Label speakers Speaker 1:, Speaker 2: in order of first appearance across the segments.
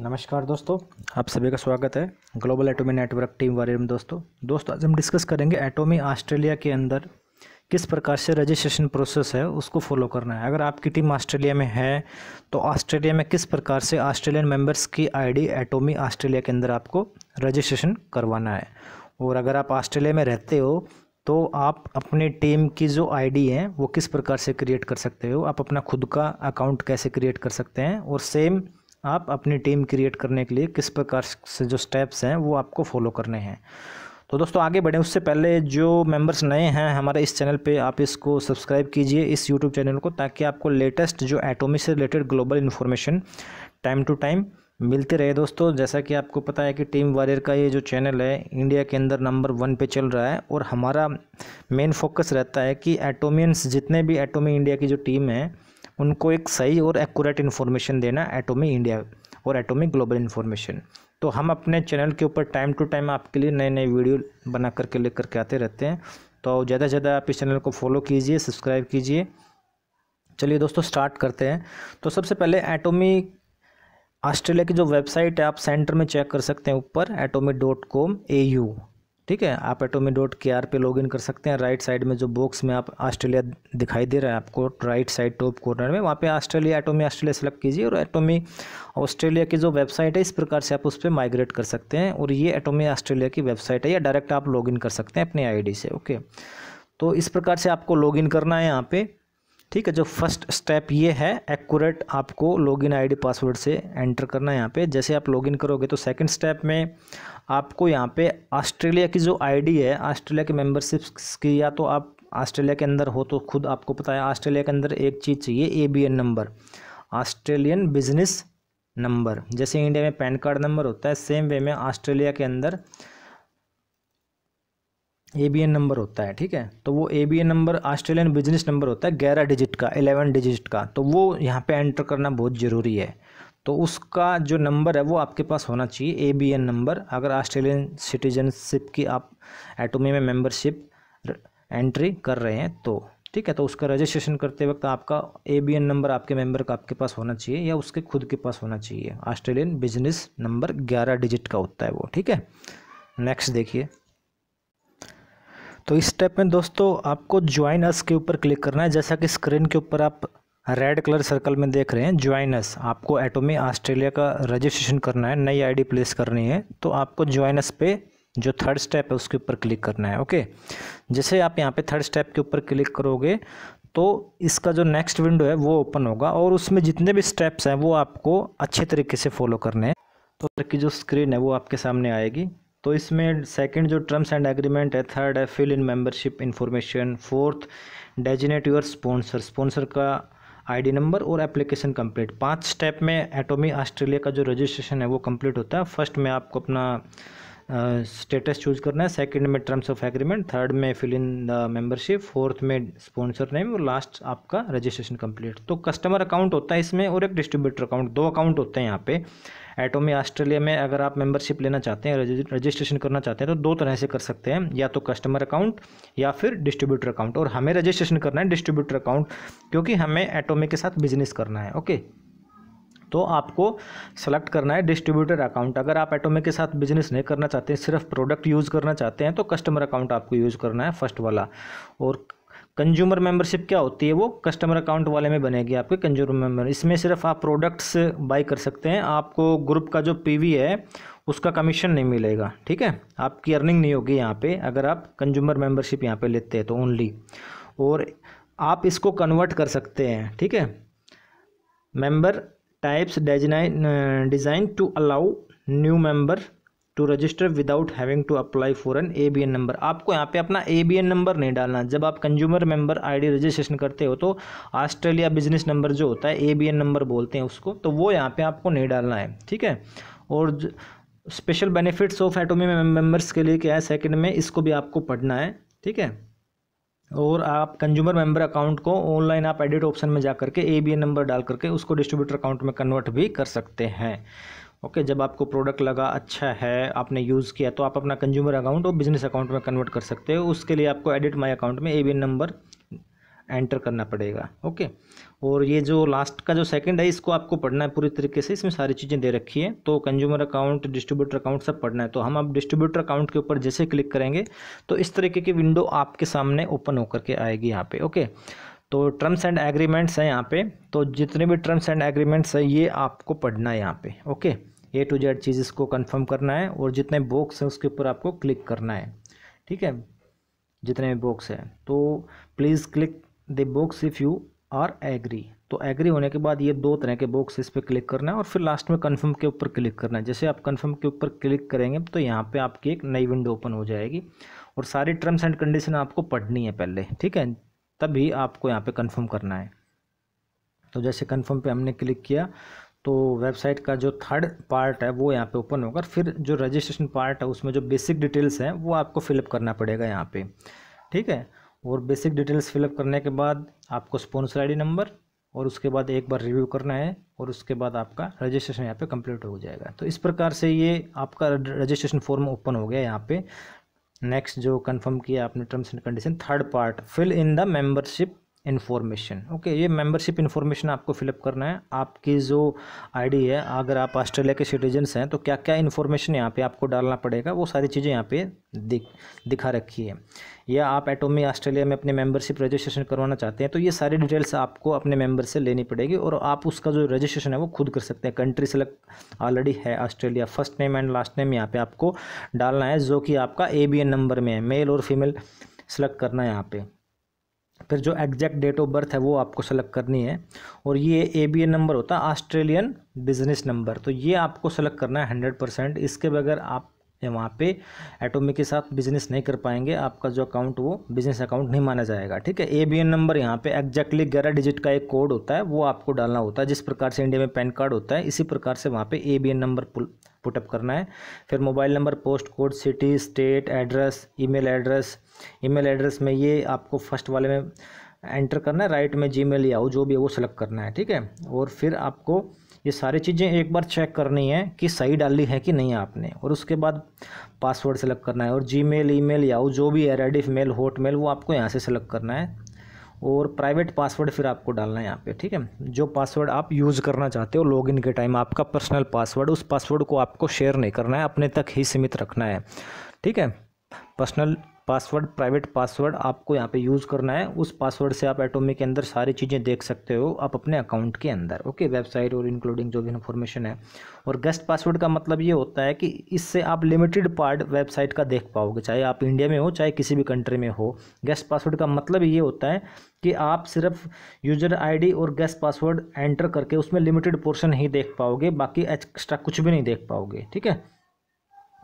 Speaker 1: नमस्कार दोस्तों आप सभी का स्वागत है ग्लोबल एटोमी नेटवर्क टीम बारे में दोस्तों दोस्तों आज हम डिस्कस करेंगे एटोमी ऑस्ट्रेलिया के अंदर किस प्रकार से रजिस्ट्रेशन प्रोसेस है उसको फॉलो करना है अगर आपकी टीम ऑस्ट्रेलिया में है तो ऑस्ट्रेलिया में किस प्रकार से ऑस्ट्रेलियन मेम्बर्स की आई एटोमी ऑस्ट्रेलिया के अंदर आपको रजिस्ट्रेशन करवाना है और अगर आप ऑस्ट्रेलिया में रहते हो तो आप अपने टीम की जो आईडी है वो किस प्रकार से क्रिएट कर सकते हो आप अपना खुद का अकाउंट कैसे क्रिएट कर सकते हैं और सेम आप अपनी टीम क्रिएट करने के लिए किस प्रकार से जो स्टेप्स हैं वो आपको फॉलो करने हैं तो दोस्तों आगे बढ़ें उससे पहले जो मेंबर्स नए हैं हमारे इस चैनल पे आप इसको सब्सक्राइब कीजिए इस यूट्यूब चैनल को ताकि आपको लेटेस्ट जो एटोमी से related global information time to time मिलते रहे दोस्तों जैसा कि आपको पता है कि टीम वारियर का ये जो चैनल है इंडिया के अंदर नंबर वन पे चल रहा है और हमारा मेन फोकस रहता है कि एटोमियंस जितने भी एटोमी इंडिया की जो टीम है उनको एक सही और एक्यूरेट इन्फॉर्मेशन देना एटोमी इंडिया और एटोमी ग्लोबल इन्फॉर्मेशन तो हम अपने चैनल के ऊपर टाइम टू टाइम आपके लिए नए नए वीडियो बना करके लेकर के आते रहते हैं तो ज़्यादा से ज़्यादा आप इस चैनल को फॉलो कीजिए सब्सक्राइब कीजिए चलिए दोस्तों स्टार्ट करते हैं तो सबसे पहले एटोमी ऑस्ट्रेलिया की जो वेबसाइट है आप सेंटर में चेक कर सकते हैं ऊपर Atomy dot com A U ठीक है आप एटोमी डॉट के आर पर लॉगिन कर सकते हैं राइट साइड में जो बॉक्स में आप ऑस्ट्रेलिया दिखाई दे रहा है आपको राइट साइड टॉप कॉर्नर में वहाँ पे ऑस्ट्रेलिया एटोमी ऑस्ट्रेलिया सेलेक्ट कीजिए और एटोमी ऑस्ट्रेलिया की जो वेबसाइट है इस प्रकार से आप उस पर माइग्रेट कर सकते हैं और ये एटोमी ऑस्ट्रेलिया की वेबसाइट है या डायरेक्ट आप लॉग कर सकते हैं अपने आई से ओके तो इस प्रकार से आपको लॉगिन करना है यहाँ पर ठीक है जो फर्स्ट स्टेप ये है एक्यूरेट आपको लॉगिन आईडी पासवर्ड से एंटर करना है यहाँ पे जैसे आप लॉगिन करोगे तो सेकंड स्टेप में आपको यहाँ पे ऑस्ट्रेलिया की जो आईडी है ऑस्ट्रेलिया के मेंबरशिप की या तो आप ऑस्ट्रेलिया के अंदर हो तो खुद आपको पता है ऑस्ट्रेलिया के अंदर एक चीज़ चाहिए a number Australian business number जैसे इंडिया में पैन कार्ड नंबर होता है सेम वे में ऑस्ट्रेलिया के अंदर ए बी एन नंबर होता है ठीक है तो वो A B N number Australian business number होता है ग्यारह डिजिट का एलेवन डिजिट का तो वो यहाँ पे एंटर करना बहुत ज़रूरी है तो उसका जो नंबर है वो आपके पास होना चाहिए ए बी एन नंबर अगर ऑस्ट्रेलियन सिटीजनशिप की आप एटोमी में मेंबरशिप एंट्री कर रहे हैं तो ठीक है तो उसका रजिस्ट्रेशन करते वक्त आपका ए बी एन नंबर आपके मेंबर का आपके पास होना चाहिए या उसके खुद के पास होना चाहिए ऑस्ट्रेलियन बिजनेस नंबर ग्यारह डिजिट का होता है वो ठीक है नेक्स्ट देखिए तो इस स्टेप में दोस्तों आपको ज्वाइन अस के ऊपर क्लिक करना है जैसा कि स्क्रीन के ऊपर आप रेड कलर सर्कल में देख रहे हैं ज्वाइन अस आपको एटोमी ऑस्ट्रेलिया का रजिस्ट्रेशन करना है नई आईडी प्लेस करनी है तो आपको ज्वाइन अस पे जो थर्ड स्टेप है उसके ऊपर क्लिक करना है ओके जैसे आप यहाँ पे थर्ड स्टेप के ऊपर क्लिक करोगे तो इसका जो नेक्स्ट विंडो है वो ओपन होगा और उसमें जितने भी स्टेप्स हैं वो आपको अच्छे तरीके से फॉलो करने हैं तो की जो स्क्रीन है वो आपके सामने आएगी तो इसमें सेकंड जो टर्म्स एंड एग्रीमेंट है थर्ड है fill in membership information fourth designate your sponsor sponsor का आईडी नंबर और एप्लीकेशन कंप्लीट पांच स्टेप में एटोमी ऑस्ट्रेलिया का जो रजिस्ट्रेशन है वो कंप्लीट होता है फर्स्ट में आपको अपना स्टेटस चूज करना है सेकंड में टर्म्स ऑफ एग्रीमेंट थर्ड में fill in the membership fourth में स्पॉन्सर नेम और लास्ट आपका रजिस्ट्रेशन कंप्लीट तो कस्टमर अकाउंट होता है इसमें और एक डिस्ट्रीब्यूटर अकाउंट दो अकाउंट होते हैं यहाँ पे एटोमी ऑस्ट्रेलिया में अगर आप मेंबरशिप लेना चाहते हैं रजिस्ट्रेशन करना चाहते हैं तो दो तरह से कर सकते हैं या तो कस्टमर अकाउंट या फिर डिस्ट्रीब्यूटर अकाउंट और हमें रजिस्ट्रेशन करना है डिस्ट्रीब्यूटर अकाउंट क्योंकि हमें एटोमी के साथ बिजनेस करना है ओके तो आपको सेलेक्ट करना है डिस्ट्रीब्यूटर अकाउंट अगर आप एटोमे के साथ बिजनेस नहीं करना चाहते हैं सिर्फ प्रोडक्ट यूज़ करना चाहते हैं तो कस्टमर अकाउंट आपको यूज़ करना है फर्स्ट वाला और कंज्यूमर मेंबरशिप क्या होती है वो कस्टमर अकाउंट वाले में बनेगी आपके कंज्यूमर मेंबर इसमें सिर्फ आप प्रोडक्ट्स बाई कर सकते हैं आपको ग्रुप का जो पीवी है उसका कमीशन नहीं मिलेगा ठीक है आपकी अर्निंग नहीं होगी यहाँ पे अगर आप कंज्यूमर मेंबरशिप यहाँ पे लेते हैं तो ओनली और आप इसको कन्वर्ट कर सकते हैं ठीक है member types design design to allow new member to register without having to apply for an A B N number आपको यहाँ पे अपना ए बी एन नंबर नहीं डालना जब आप कंज्यूमर मेंबर आईडी रजिस्ट्रेशन करते हो तो ऑस्ट्रेलिया बिजनेस नंबर जो होता है ए बी एन नंबर बोलते हैं उसको तो वो यहाँ पे आपको नहीं डालना है ठीक है और special benefits of Atomy members के लिए क्या है सेकेंड में इसको भी आपको पढ़ना है ठीक है और आप कंज्यूमर मेंबर अकाउंट को ऑनलाइन आप एडिट ऑप्शन में जा करके ए बी एन नंबर डाल करके उसको डिस्ट्रीब्यूटर अकाउंट में कन्वर्ट भी कर सकते हैं ओके जब आपको प्रोडक्ट लगा अच्छा है आपने यूज़ किया तो आप अपना कंज्यूमर अकाउंट और बिजनेस अकाउंट में कन्वर्ट कर सकते हो उसके लिए आपको एडिट माई अकाउंट में A B N number enter करना पड़ेगा ओके और ये जो लास्ट का जो सेकंड है इसको आपको पढ़ना है पूरी तरीके से इसमें सारी चीज़ें दे रखी है तो कंज्यूमर अकाउंट डिस्ट्रीब्यूटर अकाउंट सब पढ़ना है तो हम आप डिस्ट्रीब्यूटर अकाउंट के ऊपर जैसे क्लिक करेंगे तो इस तरीके की विंडो आपके सामने ओपन होकर के आएगी यहाँ पर ओके तो टर्म्स एंड एग्रीमेंट्स हैं यहाँ पे तो जितने भी टर्म्स एंड एग्रीमेंट्स हैं ये आपको पढ़ना है यहाँ पे ओके ए टू जेड चीज़ इसको कंफर्म करना है और जितने बॉक्स हैं उसके ऊपर आपको क्लिक करना है ठीक है जितने भी बॉक्स हैं तो please click the box if you are agree तो एग्री होने के बाद ये दो तरह के बॉक्स इस पर क्लिक करना है और फिर लास्ट में कन्फर्म के ऊपर क्लिक करना है जैसे आप कन्फर्म के ऊपर क्लिक करेंगे तो यहाँ पे आपकी एक नई विंडो ओपन हो जाएगी और सारी टर्म्स एंड कंडीशन आपको पढ़नी है पहले ठीक है तभी आपको यहाँ पे कन्फर्म करना है तो जैसे कन्फर्म पर हमने क्लिक किया तो वेबसाइट का जो थर्ड पार्ट है वो यहाँ पे ओपन होगा फिर जो रजिस्ट्रेशन पार्ट है उसमें जो बेसिक डिटेल्स हैं वो आपको फिलअप करना पड़ेगा यहाँ पे ठीक है और बेसिक डिटेल्स फिलअप करने के बाद आपको स्पॉन्सर डी नंबर और उसके बाद एक बार रिव्यू करना है और उसके बाद आपका रजिस्ट्रेशन यहाँ पे कंप्लीट हो जाएगा तो इस प्रकार से ये आपका रजिस्ट्रेशन फॉर्म ओपन हो गया यहाँ पे नेक्स्ट जो कंफर्म किया आपने terms and condition third part fill in the membership information okay ये मेंबरशिप इन्फॉर्मेशन आपको फिलअप करना है आपकी जो आईडी है अगर आप ऑस्ट्रेलिया के सिटीजन्स हैं तो क्या क्या इन्फॉर्मेशन यहाँ पे आपको डालना पड़ेगा वो सारी चीज़ें यहाँ पे दिख दिखा रखी है या आप एटोमी ऑस्ट्रेलिया में अपने मेंबरशिप रजिस्ट्रेशन करवाना चाहते हैं तो ये सारी डिटेल्स आपको अपने मेंबर से लेनी पड़ेगी और आप उसका जो रजिस्ट्रेशन है वो खुद कर सकते हैं कंट्री सेलेक्ट ऑलरेडी है Australia first name and last name यहाँ पे आपको डालना है जो कि आपका ए बी एन नंबर में है मेल और फीमेल सेलेक्ट करना है यहाँ पे फिर जो एग्जैक्ट डेट ऑफ बर्थ है वो आपको सेलेक्ट करनी है और ये ए बी एन नंबर होता है ऑस्ट्रेलियन बिजनेस नंबर तो ये आपको सेलेक्ट करना है हंड्रेड परसेंट इसके बगैर आप या वहाँ पे एटोमिक के साथ बिजनेस नहीं कर पाएंगे आपका जो अकाउंट वो बिजनेस अकाउंट नहीं माना जाएगा ठीक है ए बी एन नंबर यहाँ पे एग्जैक्टली ग्यारह डिजिट का एक कोड होता है वो आपको डालना होता है जिस प्रकार से इंडिया में पैन कार्ड होता है इसी प्रकार से वहाँ पे A B N number put up करना है फिर mobile number post code city state address e address e address में ये आपको फर्स्ट वाले में एंटर करना है राइट में जी मेल जो भी है वो सेलेक्ट करना है ठीक है और फिर आपको ये सारी चीज़ें एक बार चेक करनी है कि सही डाली है कि नहीं आपने और उसके बाद पासवर्ड सेलेक्ट करना है और जी मेल ई मेल या जो भी एर आई मेल होट मेल वो आपको यहाँ से सेलेक्ट करना है और प्राइवेट पासवर्ड फिर आपको डालना है यहाँ पे ठीक है जो पासवर्ड आप यूज़ करना चाहते हो लॉगिन के टाइम आपका पर्सनल पासवर्ड उस पासवर्ड को आपको शेयर नहीं करना है अपने तक ही सीमित रखना है ठीक है पर्सनल पासवर्ड प्राइवेट पासवर्ड आपको यहाँ पे यूज़ करना है उस पासवर्ड से आप एटोमी के अंदर सारी चीज़ें देख सकते हो आप अपने अकाउंट के अंदर ओके वेबसाइट और इंक्लूडिंग जो भी इन्फॉर्मेशन है और गेस्ट पासवर्ड का मतलब ये होता है कि इससे आप लिमिटेड पार्ट वेबसाइट का देख पाओगे चाहे आप इंडिया में हो चाहे किसी भी कंट्री में हो गेस्ट पासवर्ड का मतलब ये होता है कि आप सिर्फ यूजर आई और गेस्ट पासवर्ड एंटर करके उसमें लिमिटेड पोर्शन ही देख पाओगे बाकी एक्स्ट्रा कुछ भी नहीं देख पाओगे ठीक है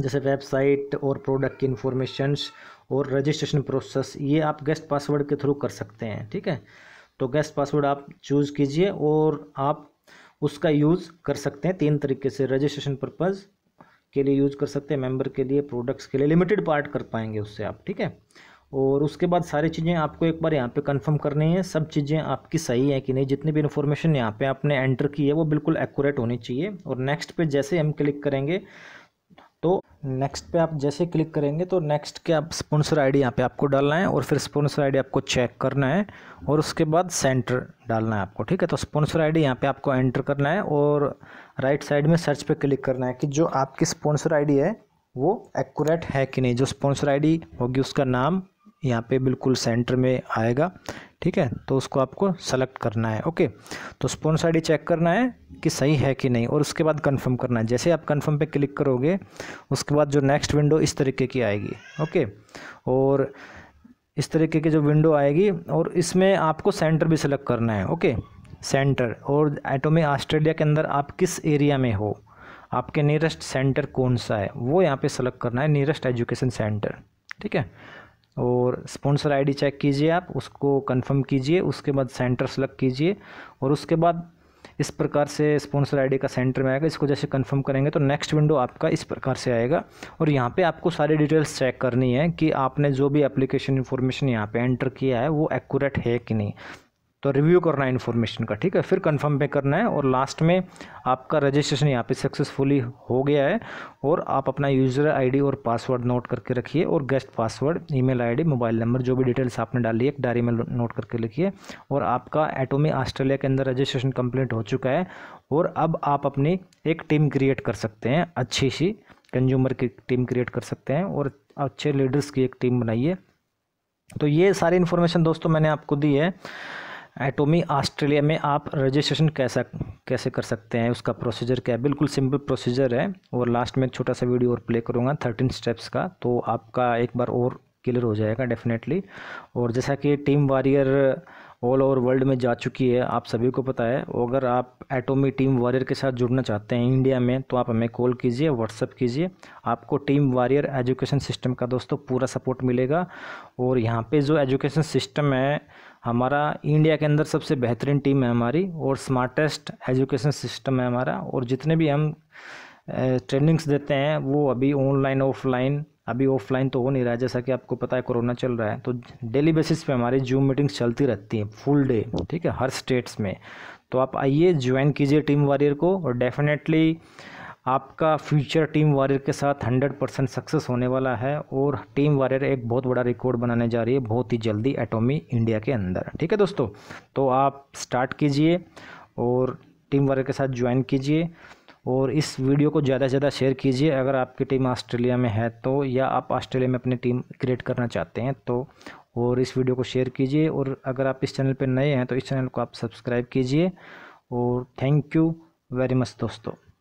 Speaker 1: जैसे वेबसाइट और प्रोडक्ट की इन्फॉर्मेशंस और रजिस्ट्रेशन प्रोसेस ये आप गेस्ट पासवर्ड के थ्रू कर सकते हैं ठीक है तो गेस्ट पासवर्ड आप चूज़ कीजिए और आप उसका यूज़ कर सकते हैं तीन तरीके से रजिस्ट्रेशन पर्पज़ के लिए यूज़ कर सकते हैं मेंबर के लिए प्रोडक्ट्स के लिए लिमिटेड पार्ट कर पाएंगे उससे आप ठीक है और उसके बाद सारी चीज़ें आपको एक बार यहाँ पे कंफर्म करनी है सब चीज़ें आपकी सही हैं कि नहीं जितनी भी इन्फॉर्मेशन यहाँ पे आपने एंटर की है वो बिल्कुल एक्यूरेट होनी चाहिए और नेक्स्ट पे जैसे हम क्लिक करेंगे नेक्स्ट पे आप जैसे क्लिक करेंगे तो नेक्स्ट के आप स्पॉन्सर आईडी यहाँ पे आपको डालना है और फिर स्पॉन्सर आईडी आपको चेक करना है और उसके बाद सेंटर डालना है आपको ठीक है तो स्पॉन्सर आईडी यहाँ पे आपको एंटर करना है और राइट साइड में सर्च पे क्लिक करना है कि जो आपकी स्पॉन्सर आईडी है वो एक्यूरेट है कि नहीं जो स्पॉन्सर डी होगी उसका नाम यहाँ पर बिल्कुल सेंटर में आएगा ठीक है तो उसको आपको सेलेक्ट करना है ओके तो साइड आई चेक करना है कि सही है कि नहीं और उसके बाद कंफर्म करना है जैसे आप कंफर्म पे क्लिक करोगे उसके बाद जो नेक्स्ट विंडो इस तरीके की आएगी ओके और इस तरीके की जो विंडो आएगी और इसमें आपको सेंटर भी सिलेक्ट करना है ओके सेंटर और एटोमी ऑस्ट्रेलिया के अंदर आप किस एरिया में हो आपके नियरेस्ट सेंटर कौन सा है वो यहाँ पर सेलेक्ट करना है नियरेस्ट एजुकेशन सेंटर ठीक है और स्पॉन्सर आईडी चेक कीजिए आप उसको कंफर्म कीजिए उसके बाद सेंटर सेलेक्ट कीजिए और उसके बाद इस प्रकार से स्पॉन्सर आईडी का सेंटर में आएगा इसको जैसे कंफर्म करेंगे तो नेक्स्ट विंडो आपका इस प्रकार से आएगा और यहाँ पे आपको सारी डिटेल्स चेक करनी है कि आपने जो भी एप्लीकेशन इन्फॉर्मेशन यहाँ पे एंटर किया है वो एक्यूरेट है कि नहीं तो रिव्यू करना है इन्फॉर्मेशन का ठीक है फिर कंफर्म पे करना है और लास्ट में आपका रजिस्ट्रेशन यहाँ पे सक्सेसफुली हो गया है और आप अपना यूज़र आईडी और पासवर्ड नोट करके रखिए और guest password email ID mobile number जो भी डिटेल्स आपने डाली है एक डायरी में नोट करके लिखिए और आपका एटोमी ऑस्ट्रेलिया के अंदर रजिस्ट्रेशन कम्प्लीट हो चुका है और अब आप अपनी एक टीम क्रिएट कर सकते हैं अच्छी सी कंज्यूमर की टीम क्रिएट कर सकते हैं और अच्छे लीडर्स की एक टीम बनाइए तो ये सारी इन्फॉर्मेशन दोस्तों मैंने आपको दी है एटोमी ऑस्ट्रेलिया में आप रजिस्ट्रेशन कैसा कैसे कर सकते हैं उसका प्रोसीजर क्या है बिल्कुल सिंपल प्रोसीजर है और लास्ट में एक छोटा सा वीडियो और प्ले करूँगा थर्टीन स्टेप्स का तो आपका एक बार और क्लियर हो जाएगा डेफिनेटली और जैसा कि team warrior all over world में जा चुकी है आप सभी को पता है अगर आप एटोमी टीम वारियर के साथ जुड़ना चाहते हैं इंडिया में तो आप हमें कॉल कीजिए व्हाट्सअप कीजिए आपको टीम वारियर एजुकेशन सिस्टम का दोस्तों पूरा सपोर्ट मिलेगा और यहाँ पे जो एजुकेशन सिस्टम है हमारा इंडिया के अंदर सबसे बेहतरीन टीम है हमारी और स्मार्टेस्ट एजुकेशन सिस्टम है हमारा और जितने भी हम ट्रेनिंग्स देते हैं वो अभी ऑनलाइन ऑफलाइन अभी ऑफलाइन तो हो नहीं रहा है जैसा कि आपको पता है कोरोना चल रहा है तो डेली बेसिस पे हमारी जूम मीटिंग्स चलती रहती हैं फुल डे ठीक है हर स्टेट्स में तो आप आइए ज्वाइन कीजिए टीम वॉरियर को और डेफिनेटली आपका फ्यूचर टीम वारियर के साथ 100 परसेंट सक्सेस होने वाला है और टीम वारियर एक बहुत बड़ा रिकॉर्ड बनाने जा रही है बहुत ही जल्दी एटोमी इंडिया के अंदर ठीक है दोस्तों तो आप स्टार्ट कीजिए और टीम वारियर के साथ ज्वाइन कीजिए और इस वीडियो को ज़्यादा से ज़्यादा शेयर कीजिए अगर आपकी टीम ऑस्ट्रेलिया में है तो या आप ऑस्ट्रेलिया में अपनी टीम क्रिएट करना चाहते हैं तो और इस वीडियो को शेयर कीजिए और अगर आप इस चैनल पर नए हैं तो इस चैनल को आप सब्सक्राइब कीजिए और थैंक यू वेरी मच दोस्तों